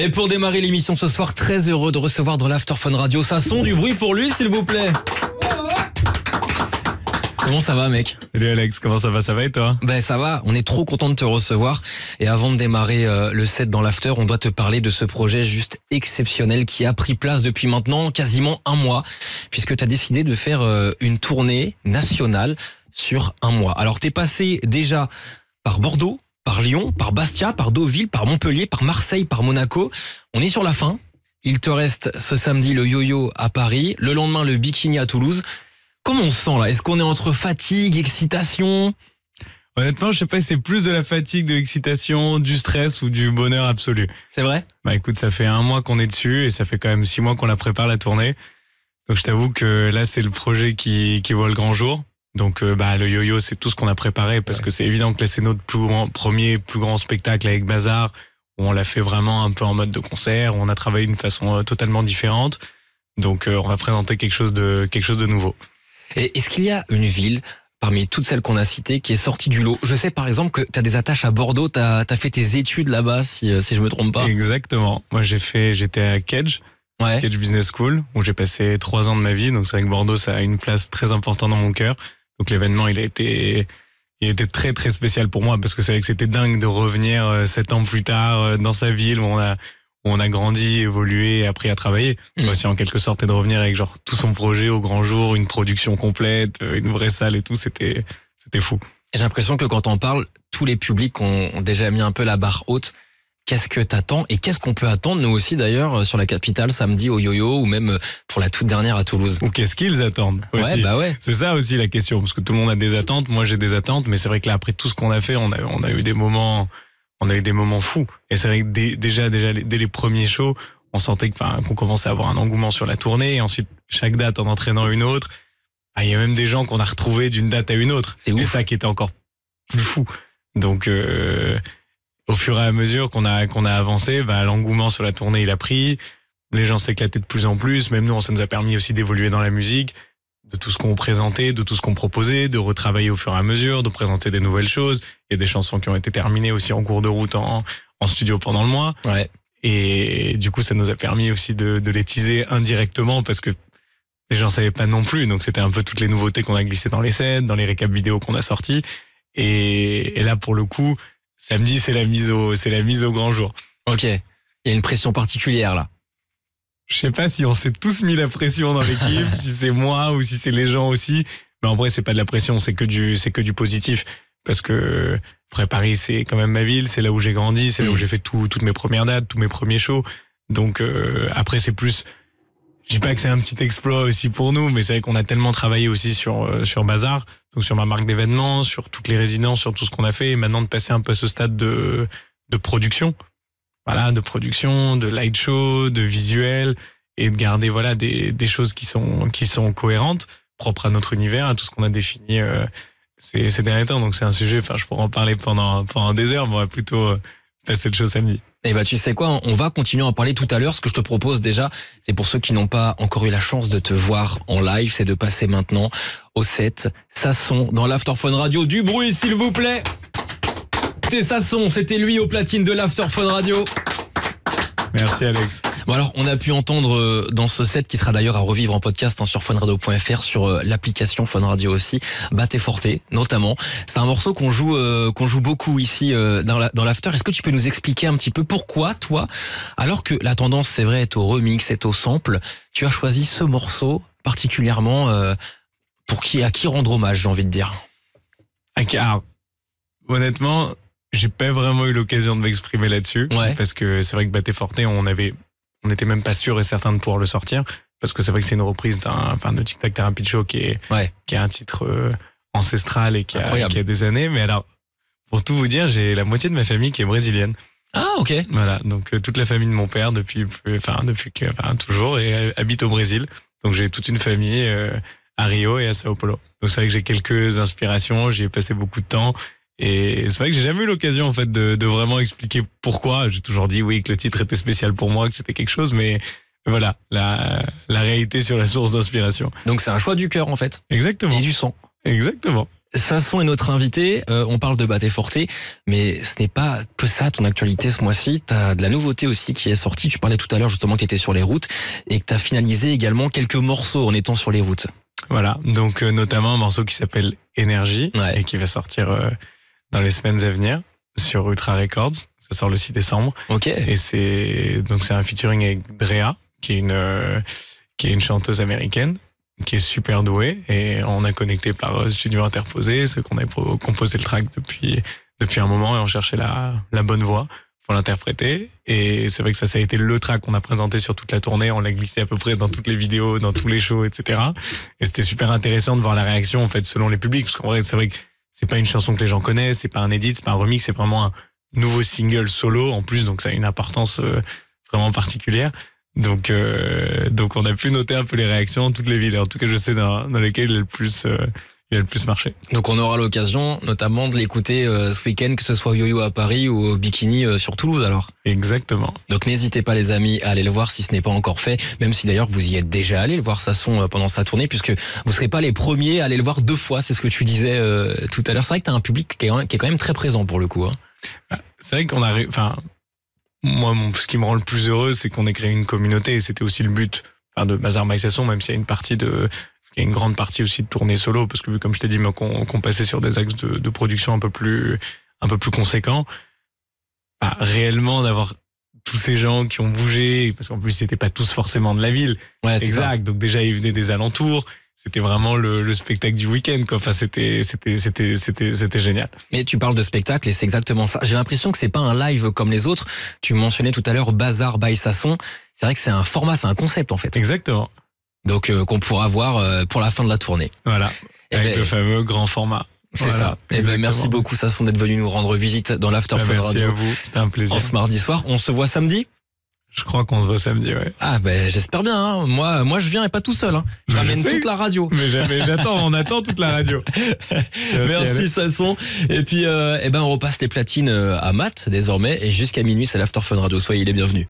Et pour démarrer l'émission ce soir, très heureux de recevoir dans l'Afterphone Fun Radio son Du bruit pour lui, s'il vous plaît. Comment ça va, mec Salut Alex, comment ça va Ça va et toi Ben ça va, on est trop content de te recevoir. Et avant de démarrer euh, le set dans l'after, on doit te parler de ce projet juste exceptionnel qui a pris place depuis maintenant quasiment un mois, puisque tu as décidé de faire euh, une tournée nationale sur un mois. Alors t'es passé déjà par Bordeaux, par Lyon, par Bastia, par Deauville, par Montpellier, par Marseille, par Monaco. On est sur la fin. Il te reste ce samedi le yo-yo à Paris, le lendemain le bikini à Toulouse. Comment on se sent là Est-ce qu'on est entre fatigue, excitation Honnêtement, je sais pas c'est plus de la fatigue, de l'excitation, du stress ou du bonheur absolu. C'est vrai Bah écoute, ça fait un mois qu'on est dessus et ça fait quand même six mois qu'on la prépare la tournée. Donc je t'avoue que là, c'est le projet qui, qui voit le grand jour. Donc euh, bah, le yo-yo, c'est tout ce qu'on a préparé parce que c'est évident que là, c'est notre premier plus grand spectacle avec Bazar, où on l'a fait vraiment un peu en mode de concert, où on a travaillé d'une façon euh, totalement différente. Donc euh, on va présenter quelque chose de, quelque chose de nouveau. Est-ce qu'il y a une ville parmi toutes celles qu'on a citées qui est sortie du lot Je sais par exemple que tu as des attaches à Bordeaux, tu as, fait tes études là-bas, si, si je me trompe pas. Exactement. Moi, j'ai fait, j'étais à Kedge. Kedge Business School, où j'ai passé trois ans de ma vie, donc c'est vrai que Bordeaux, ça a une place très importante dans mon cœur. Donc l'événement, il a été était très très spécial pour moi parce que c'est que c'était dingue de revenir euh, sept ans plus tard euh, dans sa ville où on a on a grandi, évolué, appris à travailler. Mmh. en quelque sorte et de revenir avec genre tout son projet au grand jour, une production complète, euh, une vraie salle et tout, c'était c'était fou. J'ai l'impression que quand on parle, tous les publics ont déjà mis un peu la barre haute Qu'est-ce que t'attends et qu'est-ce qu'on peut attendre nous aussi d'ailleurs euh, sur la capitale samedi au yo-yo ou même euh, pour la toute dernière à Toulouse Ou qu'est-ce qu'ils attendent Ouais, bah ouais. C'est ça aussi la question parce que tout le monde a des attentes, moi j'ai des attentes, mais c'est vrai que là après tout ce qu'on a fait, on a, eu des moments, on a eu des moments fous. Et c'est vrai que déjà dès les premiers shows, on sentait qu'on commençait à avoir un engouement sur la tournée et ensuite chaque date en entraînant une autre, ah, il y a même des gens qu'on a retrouvés d'une date à une autre. C'est ça qui était encore plus fou. Donc euh, au fur et à mesure qu'on a qu'on a avancé, bah, l'engouement sur la tournée il a pris, les gens s'éclataient de plus en plus. Même nous, ça nous a permis aussi d'évoluer dans la musique, de tout ce qu'on présentait, de tout ce qu'on proposait, de retravailler au fur et à mesure, de présenter des nouvelles choses. Il y a des chansons qui ont été terminées aussi en cours de route en, en studio pendant le mois. Et du coup, ça nous a permis aussi de, les teaser indirectement parce que les gens savaient pas non plus. Donc c'était un peu toutes les nouveautés qu'on a glissées dans les scènes, dans les récaps vidéos qu'on a sortis. et, là, pour le coup, Samedi, c'est la mise au, c'est la mise au grand jour. Ok. Il y a une pression particulière là. Je sais pas si on s'est tous mis la pression dans l'équipe, si c'est moi ou si c'est les gens aussi. Mais en vrai, c'est pas de la pression, c'est que du, c'est que du positif. Parce que après Paris, c'est quand même ma ville, c'est là où j'ai grandi, c'est là où mm. j'ai fait toutes mes premières dates, tous mes premiers shows. Donc euh, après, c'est plus je dis pas que c'est un petit exploit aussi pour nous, mais c'est vrai qu'on a tellement travaillé aussi sur euh, sur Bazar, donc sur ma marque d'événements, sur toutes les résidences, sur tout ce qu'on a fait, et maintenant de passer un peu à ce stade de de production, voilà, de production, de light show, de visuel, et de garder voilà des des choses qui sont qui sont cohérentes, propres à notre univers, à tout ce qu'on a défini euh, ces, derniers temps. Donc c'est un sujet, enfin je pourrais en parler pendant pendant des heures, mais on va plutôt euh, passer le show samedi. Eh ben, tu sais quoi, on va continuer à en parler tout à l'heure. Ce que je te propose déjà, c'est pour ceux qui n'ont pas encore eu la chance de te voir en live, c'est de passer maintenant au 7 Sasson dans l'Afterphone Radio. Du bruit, s'il vous plaît. C'était Sasson, c'était lui au platine de l'Afterphone Radio. Merci Alex. Bon alors, on a pu entendre euh, dans ce set qui sera d'ailleurs à revivre en podcast hein, sur funradio.fr, sur euh, l'application Fun Radio aussi, Batte Forté notamment. C'est un morceau qu'on joue euh, qu'on joue beaucoup ici dans dans l'after. Est-ce que tu peux nous expliquer un petit peu pourquoi toi, alors que la tendance c'est vrai est au remix, est au sample, tu as choisi ce morceau particulièrement pour qui à qui rendre hommage, j'ai envie de dire. Car honnêtement, j'ai pas vraiment eu l'occasion de m'exprimer là-dessus. Parce que c'est vrai que Batte Forte, on avait on n'était même pas sûr et certain de pouvoir le sortir. Parce que c'est vrai que c'est une reprise d'un, enfin, de Tic Tac Therapy Show qui est, qui est un titre euh, ancestral et qui a, qui a, des années. Mais alors, pour tout vous dire, j'ai la moitié de ma famille qui est brésilienne. Ah, ok. Voilà. Donc, euh, toute la famille de mon père depuis, enfin, depuis que, enfin, toujours et euh, habite au Brésil. Donc, j'ai toute une famille à Rio et à Sao Paulo. Donc, c'est vrai que j'ai quelques inspirations. J'y ai passé beaucoup de temps. Et c'est vrai que j'ai jamais eu l'occasion en fait de, vraiment expliquer pourquoi. J'ai toujours dit oui que le titre était spécial pour moi, que c'était quelque chose, mais voilà la, la réalité sur la source d'inspiration. Donc c'est un choix du cœur en fait. Exactement. Et du son. Exactement. Sasson est notre invité. Euh, on parle de Baté Forté, mais ce n'est pas que ça ton actualité ce mois-ci. Tu as de la nouveauté aussi qui est sortie. Tu parlais tout à l'heure justement que tu étais sur les routes et que tu as finalisé également quelques morceaux en étant sur les routes. Voilà, donc euh, notamment un morceau qui s'appelle Énergie et qui va sortir euh, dans les semaines à venir sur Ultra Records. Ça sort le 6 décembre. Ok. Et c'est donc c'est un featuring avec Drea, qui est une euh, qui est une chanteuse américaine qui est super douée et on a connecté par euh, studio interposé, ce qu'on a composé le track depuis depuis un moment et on cherchait la la bonne voix pour l'interpréter. Et c'est vrai que ça, ça a été le track qu'on a présenté sur toute la tournée. On l'a glissé à peu près dans toutes les vidéos, dans tous les shows, etc. Et c'était super intéressant de voir la réaction, en fait, selon les publics. Parce qu'en vrai, c'est vrai que c'est pas une chanson que les gens connaissent, c'est pas un edit, c'est pas un remix, c'est vraiment un nouveau single solo en plus, donc ça a une importance euh, vraiment particulière. Donc, euh, donc on a pu noter un peu les réactions dans toutes les villes. En tout cas, je sais dans, lesquelles il le plus euh, le plus marché. Donc on aura l'occasion notamment de l'écouter euh, ce week-end, que ce soit Yo-Yo à Paris ou au Bikini euh, sur Toulouse alors. Exactement. Donc n'hésitez pas les amis à aller le voir si ce n'est pas encore fait, même si d'ailleurs vous y êtes déjà allé le voir Sasson euh, pendant sa tournée, puisque vous serez pas les premiers à aller le voir deux fois, c'est ce que tu disais tout à l'heure. C'est vrai que tu as un public qui est, quand même très présent pour le coup. Hein. Bah, c'est vrai qu'on a... Enfin, moi, ce qui me rend le plus heureux, c'est qu'on ait créé une communauté, et c'était aussi le but enfin, de Mazar Sasson, même s'il y a une partie de a une grande partie aussi de tourner solo, parce que vu comme je t'ai dit, qu'on passait sur des axes de, production un peu plus, un peu plus conséquents, bah, réellement d'avoir tous ces gens qui ont bougé, parce qu'en plus c'était pas tous forcément de la ville, ouais, exact. Donc déjà ils venaient des alentours. C'était vraiment le, spectacle du week-end, quoi. Enfin, c'était, c'était, c'était, c'était, c'était génial. Mais tu parles de spectacle et c'est exactement ça. J'ai l'impression que c'est pas un live comme les autres. Tu mentionnais tout à l'heure Bazar by Sasson. C'est vrai que c'est un format, c'est un concept en fait. Exactement donc euh, qu'on pourra voir euh, pour la fin de la tournée. Voilà, eh avec ben, le fameux grand format. C'est ça. Et eh ben merci beaucoup Sasson d'être venu nous rendre visite dans l'After ah, Fun Radio. à vous, c'était un plaisir. En ce mardi soir, on se voit samedi je crois qu'on se voit samedi, ouais. Ah ben j'espère bien. Hein. Moi, moi je viens et pas tout seul. Hein. Je toute la radio. Mais j'attends, on attend toute la radio. Merci Sasson. Et puis, euh, eh ben on repasse les platines à Matt désormais et jusqu'à minuit c'est l'After Fun Radio. Soyez les bienvenus.